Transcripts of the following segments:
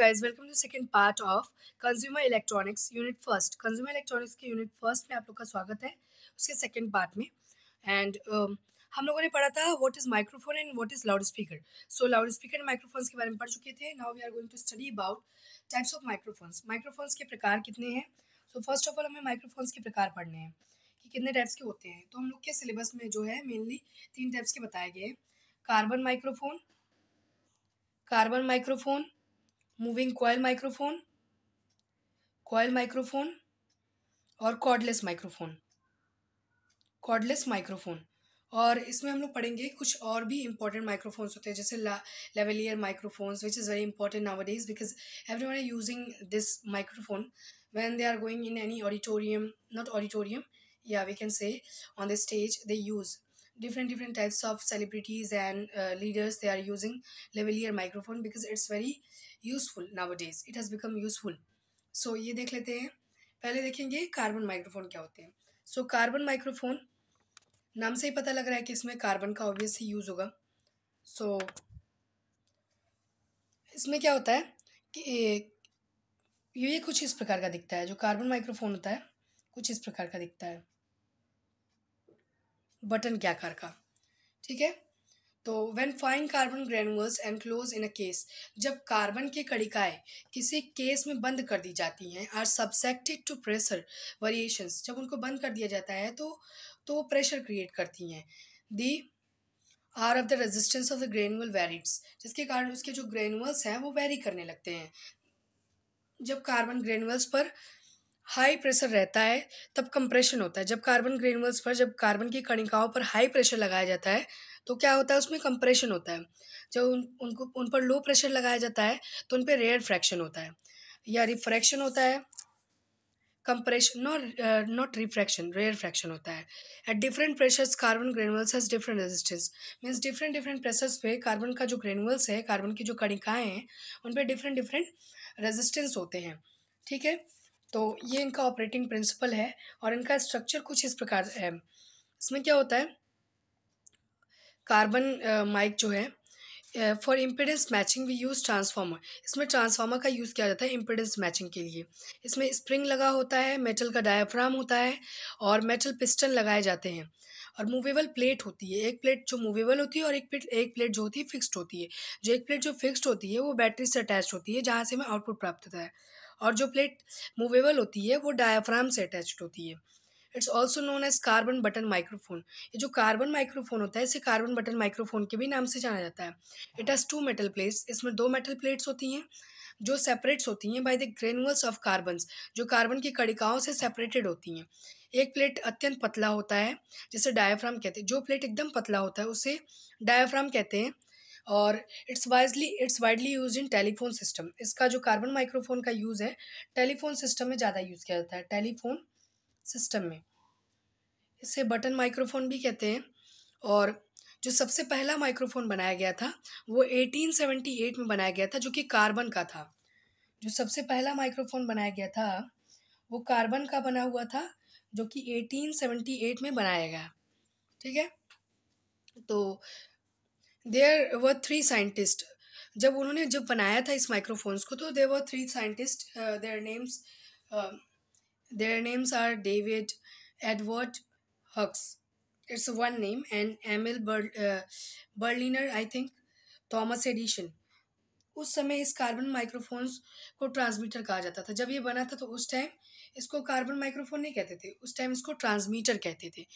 guys welcome to second part of consumer electronics unit first consumer electronics के unit first में आप लोग का स्वागत है उसके सेकंड पार्ट में एंड uh, um, हम लोगों ने पढ़ा था what is microphone and what is loud speaker so loud speaker and microphones के बारे में पढ़ चुके थे now we are going to study about types of microphones microphones के प्रकार कितने हैं सो फर्स्ट ऑफ ऑल हमें माइक्रोफोन्स के प्रकार पढ़ने हैं कि कितने टाइप्स के होते हैं तो हम लोग के सिलेबस में जो है मेनली तीन टाइप्स के बताए गए हैं carbon microphone carbon microphone moving coil microphone coil microphone और कॉर्डलेस माइक्रोफोन कॉर्डलेस माइक्रोफोन और इसमें हम लोग पढ़ेंगे कुछ और भी इंपॉर्टेंट माइक्रोफोन्स होते हैं जैसे lavalier microphones which is very important now days because every one are using this microphone when they are going in any auditorium not auditorium या we can say on the stage they use different different types of celebrities and uh, leaders they are using lavalier microphone because it's very useful nowadays it has become useful so ye dekh lete hain pehle dekhenge carbon microphone kya hote hain so carbon microphone naam se hi pata lag raha hai ki isme carbon ka obviously use hoga so so, इसमें क्या होता है कि ये कुछ इस प्रकार का दिखता है जो कार्बन माइक्रोफोन होता है कुछ इस प्रकार का दिखता है बटन क्या कर का ठीक है तो when fine carbon granules enclose in a case जब कार्बन की कड़िकाएँ किसी केस में बंद कर दी जाती हैं are subjected to pressure variations जब उनको बंद कर दिया जाता है तो तो वो प्रेशर क्रिएट करती हैं the are of the resistance of the granule varies जिसके कारण उसके जो ग्रेनुअल्स हैं वो वेरी करने लगते हैं जब कार्बन ग्रेनुअल्स पर हाई प्रेशर रहता है तब कंप्रेशन होता है जब कार्बन ग्रेनुअल्स पर जब कार्बन की कणिकाओं पर हाई प्रेशर लगाया जाता है तो क्या होता है उसमें कंप्रेशन होता है जब उन उनको उन पर लो प्रेशर लगाया जाता है तो उन पर रेयर फ्रैक्शन होता है या रिफ्रैक्शन होता है compression not not refraction rarefaction होता है at different pressures carbon granules has different resistance means different different pressures पे कार्बन का जो ग्रेनुअल्स है कार्बन की जो कणिकाएँ हैं उन पर डिफरेंट डिफरेंट रेजिस्टेंस होते हैं ठीक है तो ये इनका ऑपरेटिंग प्रिंसिपल है और इनका स्ट्रक्चर कुछ इस प्रकार है इसमें क्या होता है कार्बन माइक uh, जो है for impedance matching we use transformer इसमें ट्रांसफार्मर का यूज़ किया जाता है इम्पिडेंस मैचिंग के लिए इसमें स्प्रिंग लगा होता है मेटल का डायाफ्राम होता है और मेटल पिस्टन लगाए जाते हैं और मूवेबल प्लेट होती है एक प्लेट जो मूवेबल होती है और एक प्लेट एक प्लेट जो होती है फिक्स्ड होती है जो एक प्लेट जो फिक्स्ड होती है वो बैटरी से अटैच होती है जहाँ से हमें आउटपुट प्राप्त होता है और जो प्लेट मूवेबल होती है वो डायाफ्राम से अटैच्ड होती है it's also known as carbon button microphone ये जो कार्बन माइक्रोफोन होता है इसे कार्बन बटन माइक्रोफोन के भी नाम से जाना जाता है it has two metal plates इसमें दो मेटल प्लेट्स होती हैं जो सेपरेट्स होती हैं by the granules of carbon जो कार्बन की कड़िकाओं से सेपरेटेड होती हैं एक प्लेट अत्यंत पतला होता है जिसे डायाफ्राम कहते हैं जो प्लेट एकदम पतला होता है उसे डायाफ्राम कहते हैं और it's wisely it's widely use in telephone system इसका जो कार्बन माइक्रोफोन का यूज़ है टेलीफोन सिस्टम में ज़्यादा यूज़ किया जाता है टेलीफोन सिस्टम में इसे बटन माइक्रोफोन भी कहते हैं और जो सबसे पहला माइक्रोफोन बनाया गया था वो 1878 में बनाया गया था जो कि कार्बन का था जो सबसे पहला माइक्रोफोन बनाया गया था वो कार्बन का बना हुआ था जो कि 1878 में बनाया गया ठीक है तो देयर वर थ्री साइंटिस्ट जब उन्होंने जब बनाया था इस माइक्रोफोन्स को तो there were three scientist their names their names are David Edward Hughes it's one name and M L Berliner I think Thomas Edison उस समय इस कार्बन माइक्रोफोन्स को ट्रांसमीटर कहा जाता था जब ये बना था तो उस टाइम इसको कार्बन माइक्रोफोन नहीं कहते थे उस टाइम इसको ट्रांसमीटर कहते थे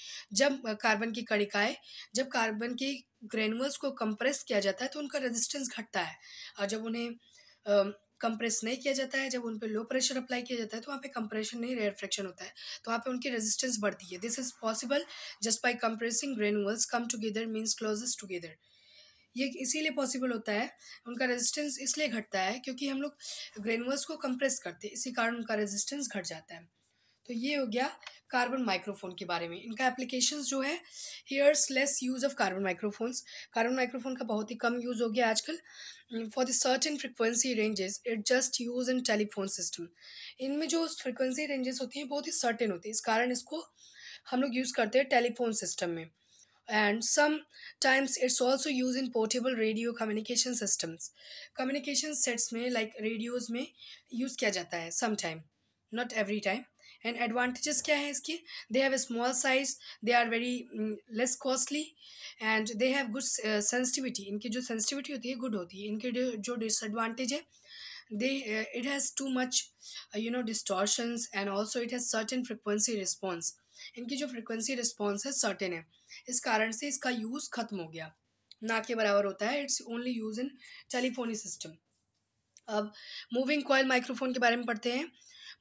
जब कार्बन की कड़िकाए जब कार्बन की ग्रेनुअल्स को कंप्रेस किया जाता है तो उनका रेजिस्टेंस घटता है और जब उन्हें कंप्रेस नहीं किया जाता है जब उन पर लो प्रेशर अप्लाई किया जाता है तो वहाँ पे कंप्रेशन नहीं फ्रैक्शन होता है तो वहाँ पे उनकी रेजिस्टेंस बढ़ती है this is possible just by compressing granules come together means closest together ये इसीलिए पॉसिबल होता है उनका रेजिस्टेंस इसलिए घटता है क्योंकि हम लोग ग्रेनुअल्स को कंप्रेस करते हैं इसी कारण उनका रेजिस्टेंस घट जाता है तो ये हो गया कार्बन माइक्रोफोन के बारे में इनका एप्लीकेशन जो है here's less use of carbon microphones carbon microphone का बहुत ही कम यूज़ हो गया आजकल for the certain frequency ranges it just use in telephone system इनमें जो फ्रिक्वेंसी रेंजेस होती हैं बहुत ही सर्टेन होती है इस कारण इसको हम लोग यूज़ करते हैं टेलीफोन सिस्टम में and sometimes it's also used in portable radio communication systems communication sets में like radios में use किया जाता है sometime not every time and advantages क्या हैं इसके they have a small size they are very less costly and they have good sensitivity इनकी जो सेंसिटिविटी होती है गुड होती है इनके जो डिसएडवांटेज है they it has too much you know distortions and also it has certain frequency response इनकी जो फ्रिक्वेंसी रिस्पॉन्स है सर्टेन है इस कारण से इसका यूज़ ख़त्म हो गया ना के बराबर होता है it's only use in telephony system अब मूविंग कॉयल माइक्रोफोन के बारे में पढ़ते हैं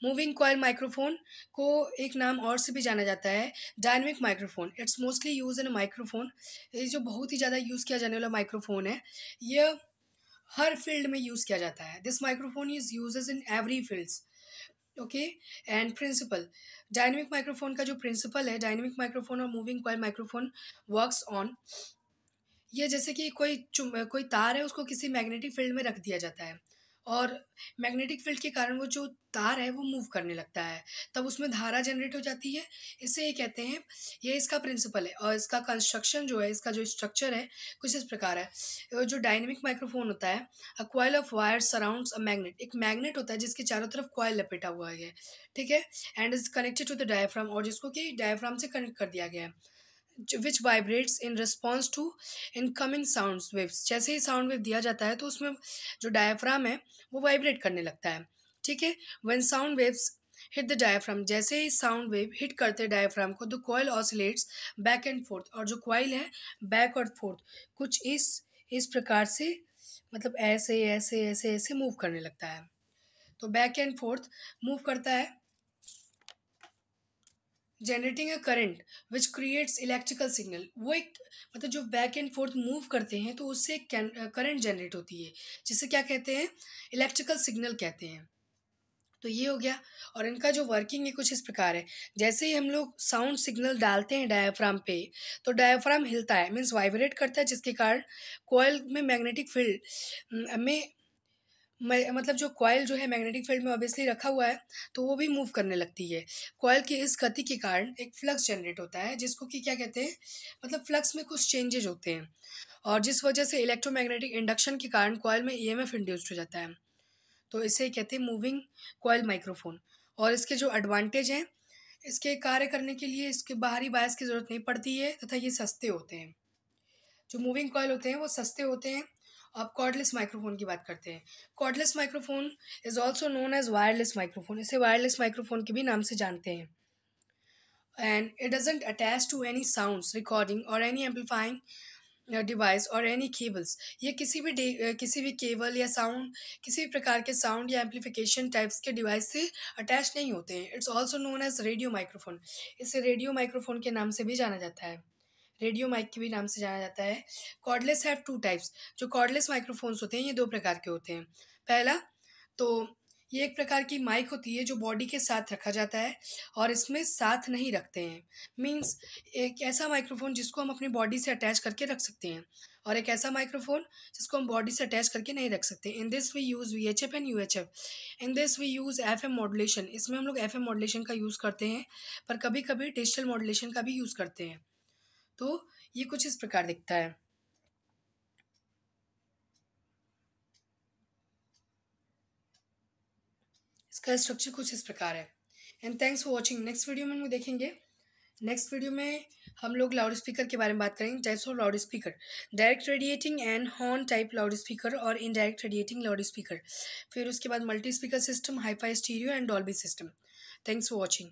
मूविंग कॉयल माइक्रोफोन को एक नाम और से भी जाना जाता है dynamic microphone it's mostly use in microphone ये जो बहुत ही ज़्यादा यूज़ किया जाने वाला माइक्रोफोन है यह हर फील्ड में यूज़ किया जाता है this microphone is use in every fields okay and principle dynamic microphone का जो प्रिंसिपल है डायनेमिक माइक्रोफोन और moving coil microphone works on ये जैसे कि कोई कोई तार है उसको किसी मैग्नेटिक फील्ड में रख दिया जाता है और मैग्नेटिक फील्ड के कारण वो जो तार है वो मूव करने लगता है तब उसमें धारा जनरेट हो जाती है इसे ये कहते हैं ये इसका प्रिंसिपल है और इसका कंस्ट्रक्शन जो है इसका जो स्ट्रक्चर है कुछ इस प्रकार है जो डायनेमिक माइक्रोफोन होता है a coil of wire surrounds a magnet एक मैग्नेट होता है जिसके चारों तरफ क्वाइल लपेटा हुआ है ठीक है and is connected to the diaphragm और जिसको कि डायफ्राम से कनेक्ट कर दिया गया है which vibrates in response to incoming sound waves जैसे ही साउंड वेव दिया जाता है तो उसमें जो डायफ्राम है वो वाइब्रेट करने लगता है ठीक है when sound waves hit the diaphragm जैसे ही साउंड वेव हिट करते डायफ्राम को the coil oscillates back and forth और जो कोयल है बैक और फोर्थ कुछ इस इस प्रकार से मतलब ऐसे ऐसे ऐसे ऐसे मूव करने लगता है तो बैक एंड फोर्थ मूव करता है generating a current which creates electrical signal वो एक मतलब जो बैक एंड फोर्थ मूव करते हैं तो उससे एक करंट जनरेट होती है जिसे क्या कहते हैं इलेक्ट्रिकल सिग्नल कहते हैं तो ये हो गया और इनका जो वर्किंग है कुछ इस प्रकार है जैसे ही हम लोग साउंड सिग्नल डालते हैं डायाफ्राम पे तो डायाफ्राम हिलता है मीन्स वाइब्रेट करता है जिसके कारण कोयल में मैग्नेटिक फील्ड में मतलब जो कॉयल जो है मैग्नेटिक फील्ड में ऑब्वियसली रखा हुआ है तो वो भी मूव करने लगती है कॉयल की इस गति के कारण एक फ्लक्स जनरेट होता है जिसको कि क्या कहते हैं मतलब फ्लक्स में कुछ चेंजेज होते हैं और जिस वजह से इलेक्ट्रोमैग्नेटिक इंडक्शन के कारण कॉयल में ईएमएफ e इंड्यूस्ड हो जाता है तो इसे कहते हैं मूविंग कॉयल माइक्रोफोन और इसके जो एडवांटेज हैं इसके कार्य करने के लिए इसके बाहरी बायस की ज़रूरत नहीं पड़ती है तथा ये सस्ते होते हैं जो मूविंग कॉयल होते हैं वो सस्ते होते हैं अब कॉर्डलेस माइक्रोफोन की बात करते हैं cordless microphone is also known as wireless microphone इसे वायरलेस माइक्रोफोन के भी नाम से जानते हैं and it doesn't attach to any sound recording और एनी एम्पलीफाइंग डिवाइस और एनी केबल्स ये किसी भी uh, किसी भी केबल या साउंड किसी भी प्रकार के साउंड या एम्पलीफिकेशन टाइप्स के डिवाइस से अटैच नहीं होते हैं it's also known as radio microphone इसे रेडियो माइक्रोफोन के नाम से भी जाना जाता है रेडियो माइक के भी नाम से जाना जाता है कॉर्डलेस हैव टू टाइप्स जो कॉर्डलेस माइक्रोफोन्स होते हैं ये दो प्रकार के होते हैं पहला तो ये एक प्रकार की माइक होती है जो बॉडी के साथ रखा जाता है और इसमें साथ नहीं रखते हैं मींस एक ऐसा माइक्रोफोन जिसको हम अपनी बॉडी से अटैच करके रख सकते हैं और एक ऐसा माइक्रोफोन जिसको हम बॉडी से अटैच करके नहीं रख सकते in this we use V H F and U H F in this we use F M modulation इसमें हम लोग एफ एम मॉडुलेशन का यूज़ करते हैं पर कभी कभी डिजिटल मॉडुलेशन का भी यूज़ करते हैं तो ये कुछ इस प्रकार दिखता है इसका स्ट्रक्चर कुछ इस प्रकार है and thanks for watching next video में हम देखेंगे नेक्स्ट वीडियो में हम लोग लाउड स्पीकर के बारे में बात करेंगे types of loud speaker direct radiating and horn type loud speaker और इनडायरेक्ट रेडिएटिंग लाउड स्पीकर फिर उसके बाद multi speaker system hifi stereo and Dolby system thanks for watching